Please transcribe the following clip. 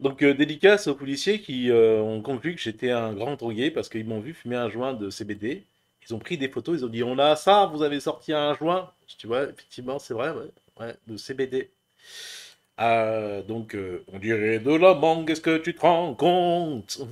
Donc, délicat, euh, dédicace aux policiers qui euh, ont conclu que j'étais un grand drogué parce qu'ils m'ont vu fumer un joint de CBD. Ils ont pris des photos, ils ont dit On a ça, vous avez sorti un joint. Je dis Ouais, effectivement, c'est vrai, ouais, de CBD. Euh, donc, on dirait de la mangue, est-ce que tu te rends compte